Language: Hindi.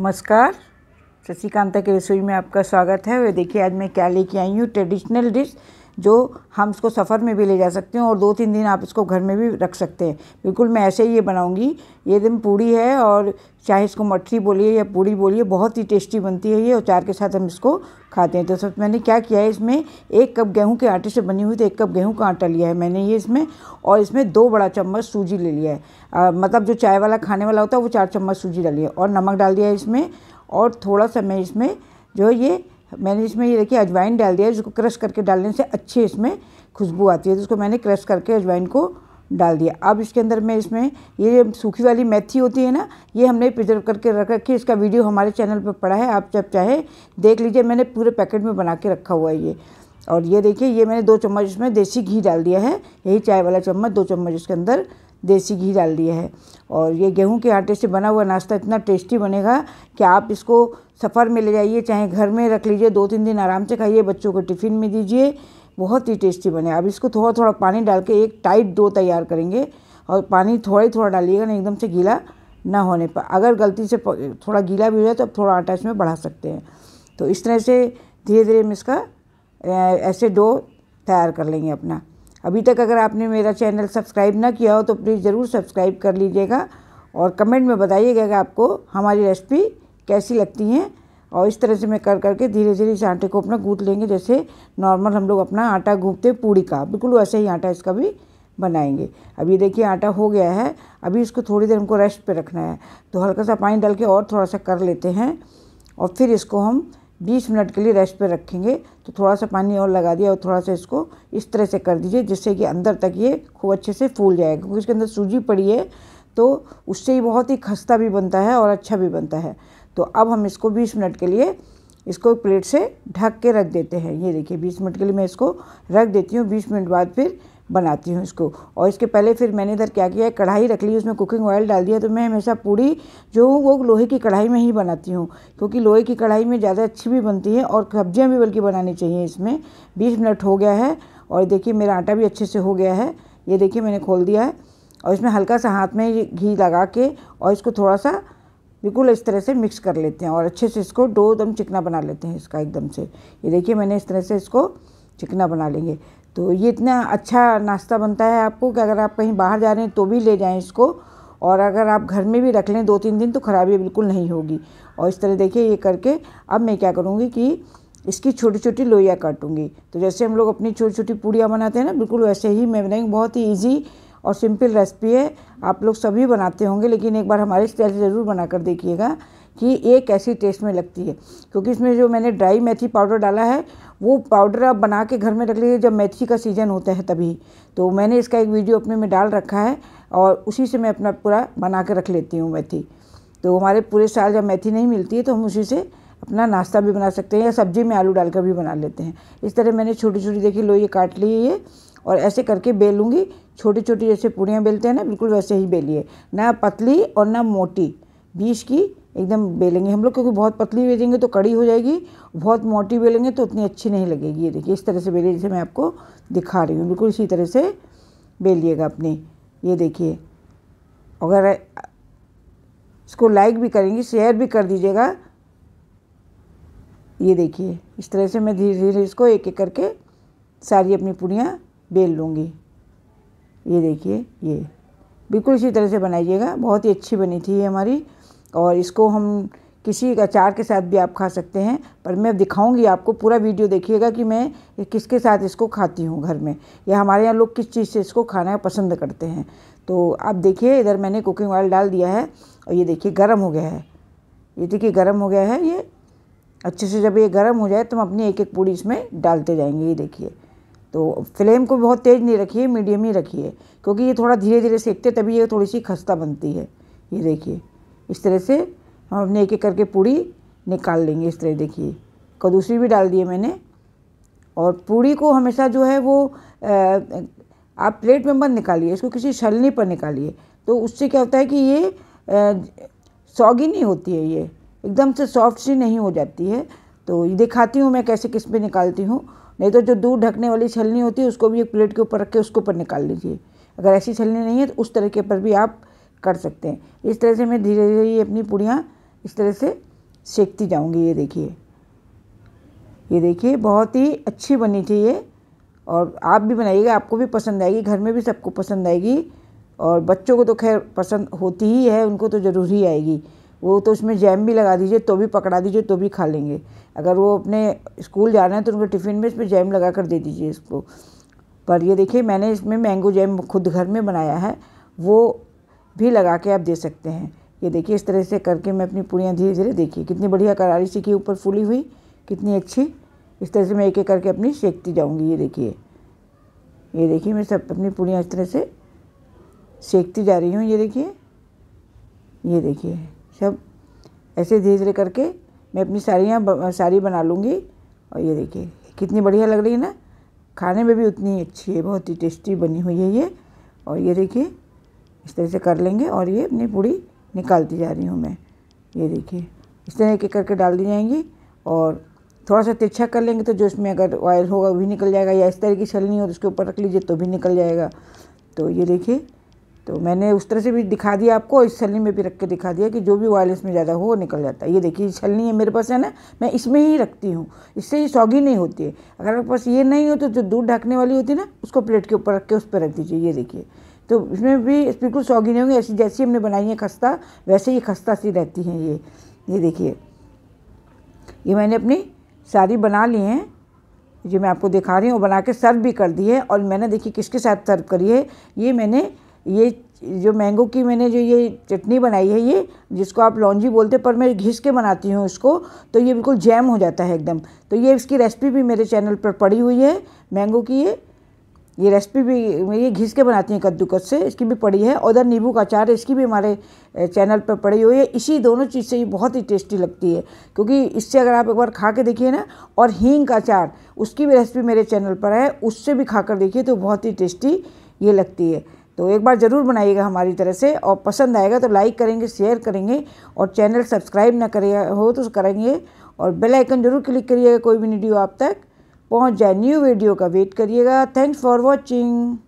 नमस्कार शशिकांता के रसोई में आपका स्वागत है वह देखिए आज मैं क्या लेके आई हूँ ट्रेडिशनल डिश जो हम इसको सफ़र में भी ले जा सकते हैं और दो तीन दिन आप इसको घर में भी रख सकते हैं बिल्कुल मैं ऐसे ही ये बनाऊँगी ये दिन पूड़ी है और चाहे इसको मठरी बोलिए या पूड़ी बोलिए बहुत ही टेस्टी बनती है ये और चार के साथ हम इसको खाते हैं तो सब मैंने क्या किया है इसमें एक कप गेहूँ के आटे से बनी हुई तो एक कप गेहूँ का आटा लिया है मैंने ये इसमें और इसमें दो बड़ा चम्मच सूजी ले लिया है मतलब जो चाय वाला खाने वाला होता है वो चार चम्मच सूजी डालिए और नमक डाल दिया है इसमें और थोड़ा सा मैं इसमें जो ये मैंने इसमें ये देखिए अजवाइन डाल दिया जिसको क्रश करके डालने से अच्छे इसमें खुशबू आती है तो उसको मैंने क्रश करके अजवाइन को डाल दिया अब इसके अंदर मैं इसमें ये सूखी वाली मेथी होती है ना ये हमने प्रिजर्व करके रख रखी है इसका वीडियो हमारे चैनल पर पड़ा है आप जब चाहे देख लीजिए मैंने पूरे पैकेट में बना के रखा हुआ है ये और ये देखिए ये मैंने दो चम्मच इसमें देसी घी डाल दिया है यही चाय वाला चम्मच दो चम्मच इसके अंदर देसी घी डाल दिया है और ये गेहूँ के आटे से बना हुआ नाश्ता इतना टेस्टी बनेगा कि आप इसको सफ़र में ले जाइए चाहे घर में रख लीजिए दो तीन दिन आराम से खाइए बच्चों को टिफ़िन में दीजिए बहुत ही टेस्टी बने अब इसको थोड़ा थोड़ा पानी डाल के एक टाइट डो तैयार करेंगे और पानी थोड़ा थोड़ा डालिएगा ना एकदम से गीला ना होने पर अगर गलती से थोड़ा गीला भी हो जाए तो आप थोड़ा आटा इसमें बढ़ा सकते हैं तो इस तरह से धीरे धीरे हम इसका ऐसे डो तैयार कर लेंगे अपना अभी तक अगर आपने मेरा चैनल सब्सक्राइब ना किया हो तो प्लीज़ ज़रूर सब्सक्राइब कर लीजिएगा और कमेंट में बताइएगा कि आपको हमारी रेसिपी कैसी लगती हैं और इस तरह से मैं कर करके धीरे धीरे इस आटे को अपना गूँथ लेंगे जैसे नॉर्मल हम लोग अपना आटा गूँथते पूड़ी का बिल्कुल वैसे ही आटा इसका भी बनाएंगे अब ये देखिए आटा हो गया है अभी इसको थोड़ी देर हमको रेस्ट पे रखना है तो हल्का सा पानी डाल के और थोड़ा सा कर लेते हैं और फिर इसको हम 20 मिनट के लिए रेस्ट पे रखेंगे तो थोड़ा सा पानी और लगा दिया और थोड़ा सा इसको इस तरह से कर दीजिए जिससे कि अंदर तक ये खूब अच्छे से फूल जाएगा क्योंकि इसके अंदर सूजी पड़ी है तो उससे ही बहुत ही खस्ता भी बनता है और अच्छा भी बनता है तो अब हम इसको 20 मिनट के लिए इसको प्लेट से ढक के रख देते हैं ये देखिए 20 मिनट के लिए मैं इसको रख देती हूँ 20 मिनट बाद फिर बनाती हूँ इसको और इसके पहले फिर मैंने इधर क्या किया है कढ़ाई रख ली उसमें कुकिंग ऑयल डाल दिया तो मैं हमेशा पूड़ी जो हूँ वो लोहे की कढ़ाई में ही बनाती हूँ क्योंकि लोहे की कढ़ाई में ज़्यादा अच्छी भी बनती है और सब्जियाँ भी बल्कि बनानी चाहिए इसमें बीस मिनट हो गया है और देखिए मेरा आटा भी अच्छे से हो गया है ये देखिए मैंने खोल दिया है और इसमें हल्का सा हाथ में घी लगा के और इसको थोड़ा सा बिल्कुल इस तरह से मिक्स कर लेते हैं और अच्छे से इसको डो एकदम चिकना बना लेते हैं इसका एकदम से ये देखिए मैंने इस तरह से इसको चिकना बना लेंगे तो ये इतना अच्छा नाश्ता बनता है आपको कि अगर आप कहीं बाहर जा रहे हैं तो भी ले जाएं इसको और अगर आप घर में भी रख लें दो तीन दिन तो ख़राबी बिल्कुल नहीं होगी और इस तरह देखिए ये करके अब मैं क्या करूँगी कि इसकी छोटी छोटी लोइयाँ काटूँगी तो जैसे हम लोग अपनी छोटी छोटी पूड़ियाँ बनाते हैं ना बिल्कुल वैसे ही मैं बनाएंगी बहुत ही ईजी और सिंपल रेसिपी है आप लोग सभी बनाते होंगे लेकिन एक बार हमारे स्टाइल से ज़रूर बना कर देखिएगा कि ये कैसी टेस्ट में लगती है क्योंकि इसमें जो मैंने ड्राई मेथी पाउडर डाला है वो पाउडर आप बना के घर में रख लीजिए जब मेथी का सीज़न होता है तभी तो मैंने इसका एक वीडियो अपने में डाल रखा है और उसी से मैं अपना पूरा बना के रख लेती हूँ मेथी तो हमारे पूरे साल जब मेथी नहीं मिलती है तो हम उसी से अपना नाश्ता भी बना सकते हैं या सब्जी में आलू डालकर भी बना लेते हैं इस तरह मैंने छोटी छोटी देखी लो ये काट ली है और ऐसे करके बेलूँगी छोटी छोटी जैसे पूड़ियाँ बेलते हैं ना बिल्कुल वैसे ही बेलिए ना पतली और ना मोटी बीज की एकदम बेलेंगे हम लोग क्योंकि बहुत पतली बेलेंगे तो कड़ी हो जाएगी बहुत मोटी बेलेंगे तो उतनी अच्छी नहीं लगेगी ये देखिए इस तरह से बेलिए जैसे मैं आपको दिखा रही हूँ बिल्कुल इसी तरह से बेलिएगा अपनी ये देखिए अगर इसको लाइक भी करेंगे शेयर भी कर दीजिएगा ये देखिए इस तरह से मैं धीरे धीरे इसको एक एक करके सारी अपनी पूड़ियाँ बेल लूँगी ये देखिए ये बिल्कुल इसी तरह से बनाइएगा बहुत ही अच्छी बनी थी ये हमारी और इसको हम किसी अचार के साथ भी आप खा सकते हैं पर मैं दिखाऊंगी आपको पूरा वीडियो देखिएगा कि मैं किसके साथ इसको खाती हूँ घर में या हमारे यहाँ लोग किस चीज़ से इसको खाना पसंद करते हैं तो आप देखिए इधर मैंने कुकिंग ऑयल डाल दिया है और ये देखिए गर्म हो गया है ये देखिए गर्म हो गया है ये अच्छे से जब ये गर्म हो जाए तो हम अपनी एक एक पूड़ी इसमें डालते जाएंगे ये देखिए तो फ्लेम को बहुत तेज़ नहीं रखिए मीडियम ही रखिए क्योंकि ये थोड़ा धीरे धीरे सेकते तभी ये थोड़ी सी खस्ता बनती है ये देखिए इस तरह से हम अपने एक एक करके पूड़ी निकाल लेंगे इस तरह देखिए कदूसरी भी डाल दिए मैंने और पूड़ी को हमेशा जो है वो आप प्लेट में मत निकालिए इसको किसी छलनी पर निकालिए तो उससे क्या होता है कि ये सौगी नहीं होती है ये एकदम से सॉफ्ट सी नहीं हो जाती है तो ये दिखाती हूँ मैं कैसे किस पे निकालती हूँ नहीं तो जो दूध ढकने वाली छलनी होती है उसको भी एक प्लेट के ऊपर रख के उसके ऊपर निकाल लीजिए अगर ऐसी छलनी नहीं है तो उस तरीके पर भी आप कर सकते हैं इस तरह से मैं धीरे धीरे ये अपनी पूड़ियाँ इस तरह से सेकती जाऊँगी ये देखिए ये देखिए बहुत ही अच्छी बनी थी ये और आप भी बनाइएगा आपको भी पसंद आएगी घर में भी सबको पसंद आएगी और बच्चों को तो खैर पसंद होती ही है उनको तो ज़रूर ही आएगी वो तो उसमें जैम भी लगा दीजिए तो भी पकड़ा दीजिए तो भी खा लेंगे अगर वो अपने स्कूल जा रहे हैं तो उनके टिफ़िन में इसमें जैम लगा कर दे दीजिए इसको पर ये देखिए मैंने इसमें मैंगो जैम खुद घर में बनाया है वो भी लगा के आप दे सकते हैं ये देखिए इस तरह से करके मैं अपनी पूड़ियाँ धीरे धीरे देखिए कितनी बढ़िया करारी सी की ऊपर फूली हुई कितनी अच्छी इस तरह से मैं एक एक करके अपनी सेकती जाऊँगी ये देखिए ये देखिए मैं सब अपनी पूड़ियाँ इस तरह से सेकती जा रही हूँ ये देखिए ये देखिए सब ऐसे धीरे धीरे करके मैं अपनी साड़ियाँ साड़ी बना लूँगी और ये देखिए कितनी बढ़िया लग रही है ना खाने में भी उतनी अच्छी है बहुत ही टेस्टी बनी हुई है ये और ये देखिए इस तरह से कर लेंगे और ये अपनी पूड़ी निकालती जा रही हूँ मैं ये देखिए इस तरह के करके डाल दी जाएंगी और थोड़ा सा तिरछा कर लेंगे तो जो इसमें अगर ऑयल होगा वो भी निकल जाएगा या इस तरह की छलनी हो तो उसके ऊपर रख लीजिए तो भी निकल जाएगा तो ये देखिए तो मैंने उस तरह से भी दिखा दिया आपको इस छलनी में भी रख के दिखा दिया कि जो भी ऑयल इसमें ज़्यादा हो वो निकल जाता है ये देखिए छलनी है मेरे पास है ना मैं इसमें ही रखती हूँ इससे ये सौगी नहीं होती है अगर आपके पास ये नहीं हो तो जो दूध ढकने वाली होती है ना उसको प्लेट के ऊपर रख के उस पर रख दीजिए ये देखिए तो इसमें भी बिल्कुल सौगी नहीं होंगी ऐसी जैसी हमने बनाई है खस्ता वैसे ही खस्ता सी रहती हैं ये ये देखिए ये मैंने अपनी सारी बना ली हैं जो मैं आपको दिखा रही हूँ बना के सर्व भी कर दी है और मैंने देखिए किसके साथ सर्व करी है ये मैंने ये जो मैंगो की मैंने जो ये चटनी बनाई है ये जिसको आप लौंजी बोलते पर मैं घिस के बनाती हूँ इसको तो ये बिल्कुल जैम हो जाता है एकदम तो ये इसकी रेसिपी भी मेरे चैनल पर पड़ी हुई है मैंगो की ये ये रेसिपी भी ये घिस के बनाती हूँ कद्दूकस से इसकी भी पड़ी है और उधर नींबू का अचार इसकी भी हमारे चैनल पर पड़ी हुई है इसी दोनों चीज़ से ये बहुत ही टेस्टी लगती है क्योंकि इससे अगर आप एक बार खा के देखिए ना और हींग का अचार उसकी भी रेसिपी मेरे चैनल पर है उससे भी खा कर देखिए तो बहुत ही टेस्टी ये लगती है तो एक बार ज़रूर बनाइएगा हमारी तरह से और पसंद आएगा तो लाइक करेंगे शेयर करेंगे और चैनल सब्सक्राइब ना करे हो तो करेंगे और बेल आइकन जरूर क्लिक करिएगा कोई भी वीडियो आप तक पहुंच जाए न्यू वीडियो का वेट करिएगा थैंक्स फॉर वॉचिंग